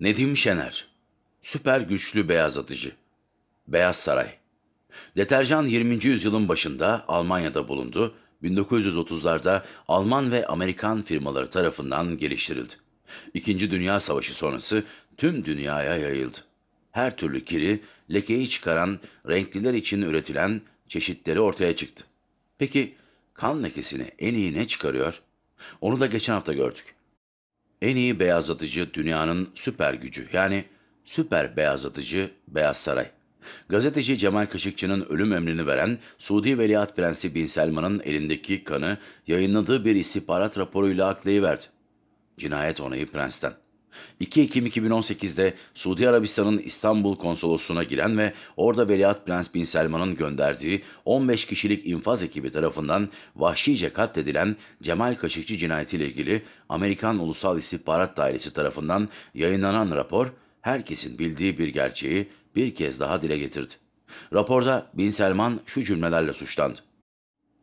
Nedim Şener, süper güçlü beyaz atıcı, Beyaz Saray. Deterjan 20. yüzyılın başında Almanya'da bulundu, 1930'larda Alman ve Amerikan firmaları tarafından geliştirildi. İkinci Dünya Savaşı sonrası tüm dünyaya yayıldı. Her türlü kiri, lekeyi çıkaran, renkliler için üretilen çeşitleri ortaya çıktı. Peki kan lekesini en iyi ne çıkarıyor? Onu da geçen hafta gördük. En iyi beyazlatıcı dünyanın süper gücü yani süper beyazlatıcı Beyaz Saray. Gazeteci Cemal Kaşıkçı'nın ölüm emrini veren Suudi Veliaht Prensi Bin Selman'ın elindeki kanı yayınladığı bir istihbarat raporuyla aklayıverdi. Cinayet onayı prensten. 2 Ekim 2018'de Suudi Arabistan'ın İstanbul konsolosluğuna giren ve orada Veliaht Prens Bin Selman'ın gönderdiği 15 kişilik infaz ekibi tarafından vahşice katledilen Cemal Kaşıkçı cinayetiyle ilgili Amerikan Ulusal İstihbarat Dairesi tarafından yayınlanan rapor, herkesin bildiği bir gerçeği bir kez daha dile getirdi. Raporda Bin Selman şu cümlelerle suçlandı.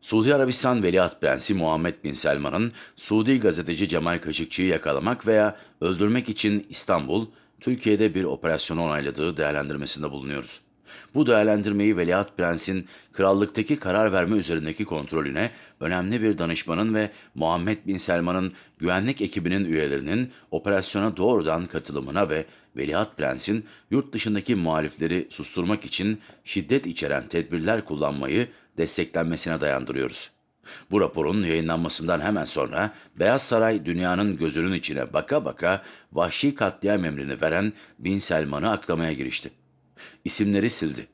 Suudi Arabistan Veliaht Prensi Muhammed Bin Selman'ın Suudi gazeteci Cemal Kaşıkçı'yı yakalamak veya öldürmek için İstanbul, Türkiye'de bir operasyonu onayladığı değerlendirmesinde bulunuyoruz. Bu değerlendirmeyi Veliaht Prens'in krallıktaki karar verme üzerindeki kontrolüne önemli bir danışmanın ve Muhammed Bin Selman'ın güvenlik ekibinin üyelerinin operasyona doğrudan katılımına ve Veliaht Prens'in yurt dışındaki muhalifleri susturmak için şiddet içeren tedbirler kullanmayı desteklenmesine dayandırıyoruz. Bu raporun yayınlanmasından hemen sonra Beyaz Saray dünyanın gözünün içine baka baka vahşi katliam emrini veren Bin Selman'ı aklamaya girişti. İsimleri sildi.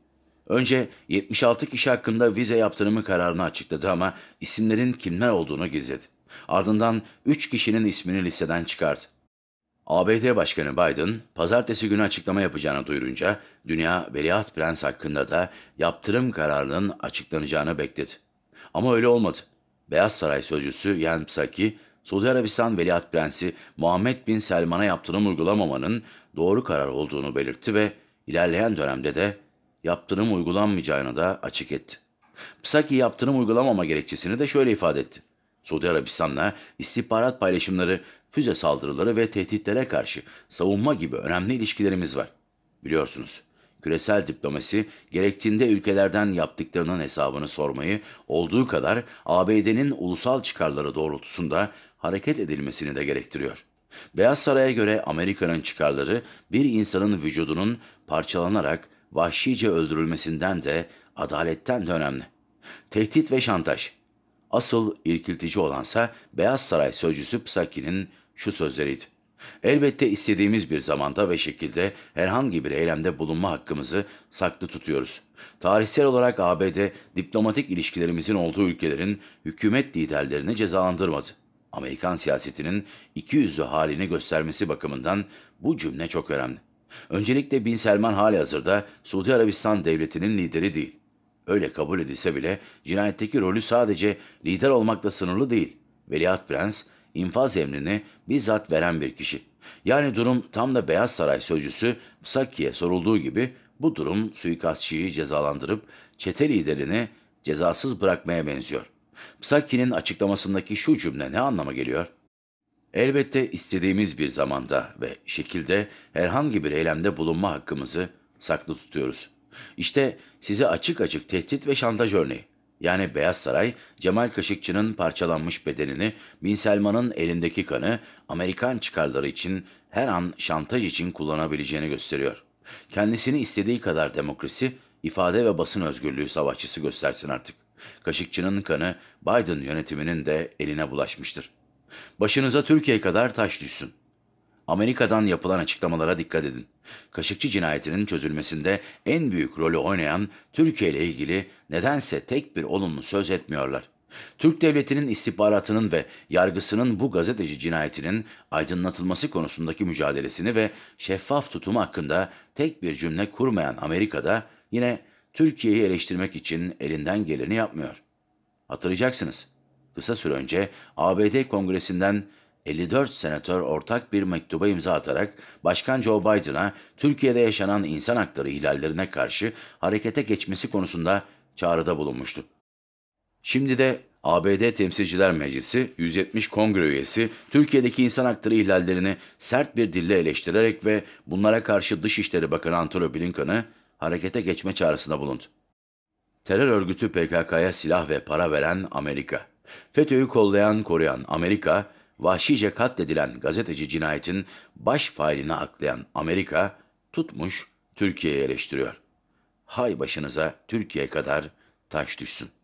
Önce 76 kişi hakkında vize yaptırımı kararını açıkladı ama isimlerin kimler olduğunu gizledi. Ardından 3 kişinin ismini listeden çıkardı. ABD Başkanı Biden, pazartesi günü açıklama yapacağını duyurunca, dünya Veliaht Prens hakkında da yaptırım kararının açıklanacağını bekledi. Ama öyle olmadı. Beyaz Saray Sözcüsü Yen Psaki, Suudi Arabistan Veliaht Prensi Muhammed Bin Selman'a yaptırım uygulamamanın doğru karar olduğunu belirtti ve ilerleyen dönemde de yaptırım uygulanmayacağını da açık etti. Psaki yaptırım uygulamama gerekçesini de şöyle ifade etti. Suudi Arabistan'la istihbarat paylaşımları, füze saldırıları ve tehditlere karşı savunma gibi önemli ilişkilerimiz var. Biliyorsunuz, küresel diplomasi gerektiğinde ülkelerden yaptıklarının hesabını sormayı olduğu kadar ABD'nin ulusal çıkarları doğrultusunda hareket edilmesini de gerektiriyor. Beyaz Saray'a göre Amerika'nın çıkarları bir insanın vücudunun parçalanarak vahşice öldürülmesinden de adaletten de önemli. Tehdit ve şantaj Asıl irkiltici olansa Beyaz Saray Sözcüsü Psaki'nin şu sözleriydi. Elbette istediğimiz bir zamanda ve şekilde herhangi bir eylemde bulunma hakkımızı saklı tutuyoruz. Tarihsel olarak ABD diplomatik ilişkilerimizin olduğu ülkelerin hükümet liderlerini cezalandırmadı. Amerikan siyasetinin iki yüzlü halini göstermesi bakımından bu cümle çok önemli. Öncelikle Bin Selman hali hazırda Suudi Arabistan devletinin lideri değil öyle kabul edilse bile cinayetteki rolü sadece lider olmakla sınırlı değil. Veliaht Prens infaz emrini bizzat veren bir kişi. Yani durum tam da Beyaz Saray sözcüsü Psaki'ye sorulduğu gibi bu durum suikastçıyı cezalandırıp çete liderini cezasız bırakmaya benziyor. Psaki'nin açıklamasındaki şu cümle ne anlama geliyor? Elbette istediğimiz bir zamanda ve şekilde herhangi bir eylemde bulunma hakkımızı saklı tutuyoruz. İşte size açık açık tehdit ve şantaj örneği. Yani Beyaz Saray, Cemal Kaşıkçı'nın parçalanmış bedenini, Bin Selman'ın elindeki kanı Amerikan çıkarları için her an şantaj için kullanabileceğini gösteriyor. Kendisini istediği kadar demokrasi, ifade ve basın özgürlüğü savaşçısı göstersin artık. Kaşıkçı'nın kanı Biden yönetiminin de eline bulaşmıştır. Başınıza Türkiye kadar taş düşsün. Amerika'dan yapılan açıklamalara dikkat edin. Kaşıkçı cinayetinin çözülmesinde en büyük rolü oynayan Türkiye ile ilgili nedense tek bir olumlu söz etmiyorlar. Türk devletinin istihbaratının ve yargısının bu gazeteci cinayetinin aydınlatılması konusundaki mücadelesini ve şeffaf tutumu hakkında tek bir cümle kurmayan Amerika'da yine Türkiye'yi eleştirmek için elinden geleni yapmıyor. Hatırlayacaksınız. Kısa süre önce ABD Kongresi'nden 54 senatör ortak bir mektuba imza atarak Başkan Joe Biden'a Türkiye'de yaşanan insan hakları ihlallerine karşı harekete geçmesi konusunda çağrıda bulunmuştu. Şimdi de ABD Temsilciler Meclisi 170 kongre üyesi Türkiye'deki insan hakları ihlallerini sert bir dille eleştirerek ve bunlara karşı Dışişleri Bakanı Antony Blinken'ı harekete geçme çağrısında bulundu. Terör örgütü PKK'ya silah ve para veren Amerika. FETÖ'yü kollayan, koruyan Amerika, vahşice katledilen gazeteci cinayetin baş failini aklayan Amerika tutmuş Türkiye'yi eleştiriyor. Hay başınıza Türkiye kadar taş düşsün.